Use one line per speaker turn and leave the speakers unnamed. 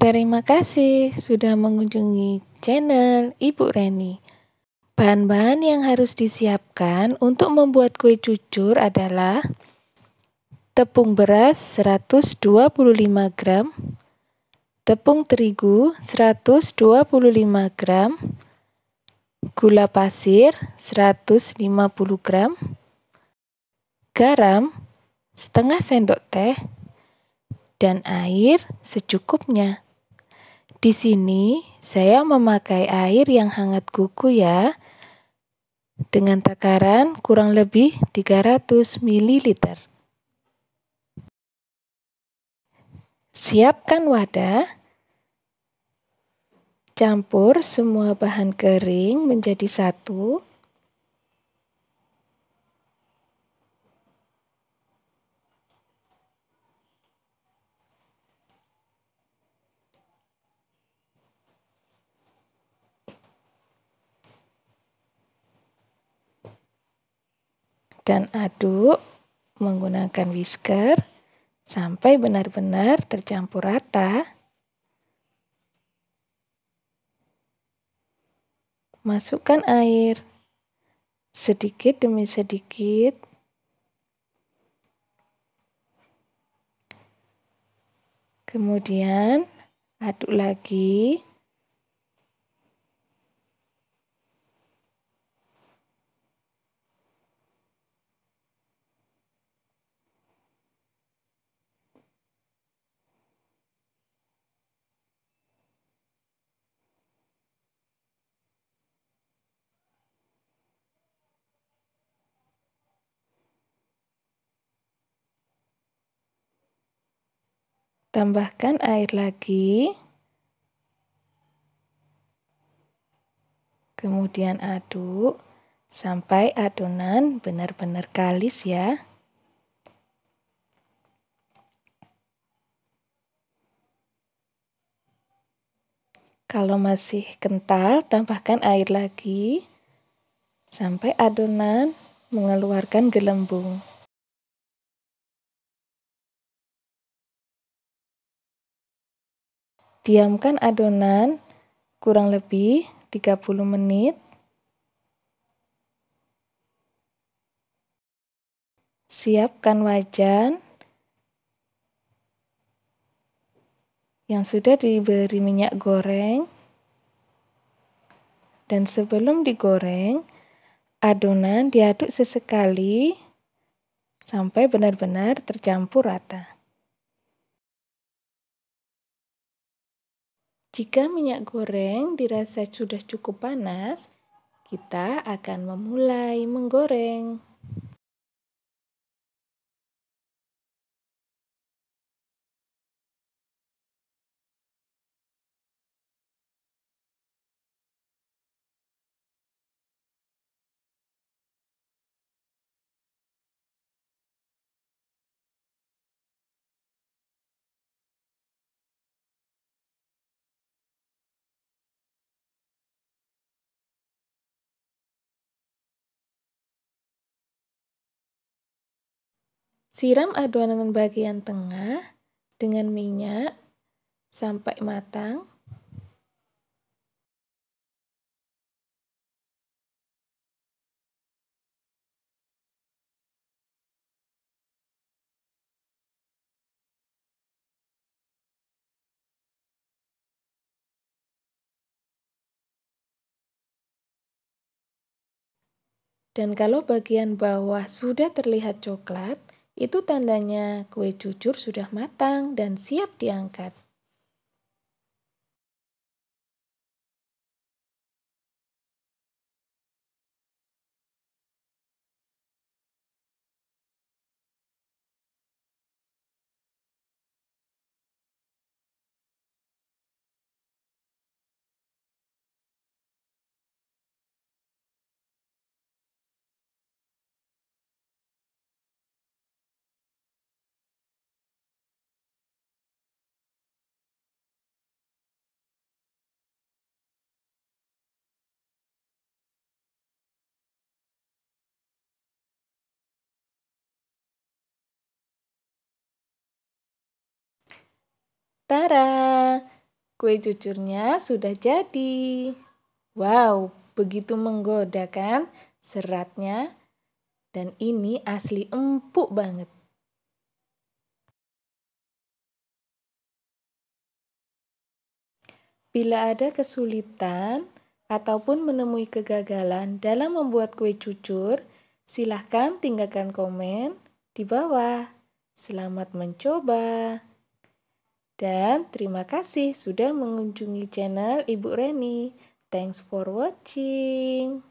Terima kasih sudah mengunjungi channel Ibu Reni. Bahan-bahan yang harus disiapkan untuk membuat kue cucur adalah tepung beras 125 gram, tepung terigu 125 gram, gula pasir 150 gram, garam setengah sendok teh, dan air secukupnya. Di sini saya memakai air yang hangat kuku ya dengan takaran kurang lebih 300 ml. Siapkan wadah. Campur semua bahan kering menjadi satu. dan aduk menggunakan whisker sampai benar-benar tercampur rata. Masukkan air sedikit demi sedikit. Kemudian aduk lagi. Tambahkan air lagi. Kemudian aduk sampai adonan benar-benar kalis ya. Kalau masih kental, tambahkan air lagi
sampai adonan mengeluarkan gelembung. Diamkan adonan kurang lebih 30 menit.
Siapkan wajan yang sudah diberi minyak goreng. Dan sebelum digoreng, adonan diaduk sesekali sampai benar-benar tercampur rata. Jika minyak goreng dirasa sudah cukup panas, kita akan
memulai menggoreng. Siram adonan bagian tengah dengan minyak sampai matang. Dan kalau bagian bawah sudah terlihat coklat, itu tandanya kue jujur sudah matang dan siap diangkat. Tara, kue
cucurnya sudah jadi. Wow, begitu menggoda kan
seratnya? Dan ini asli empuk banget. Bila ada kesulitan ataupun menemui kegagalan dalam membuat
kue cucur, silahkan tinggalkan komen di bawah. Selamat mencoba! Dan terima kasih sudah mengunjungi channel Ibu Reni. Thanks for watching.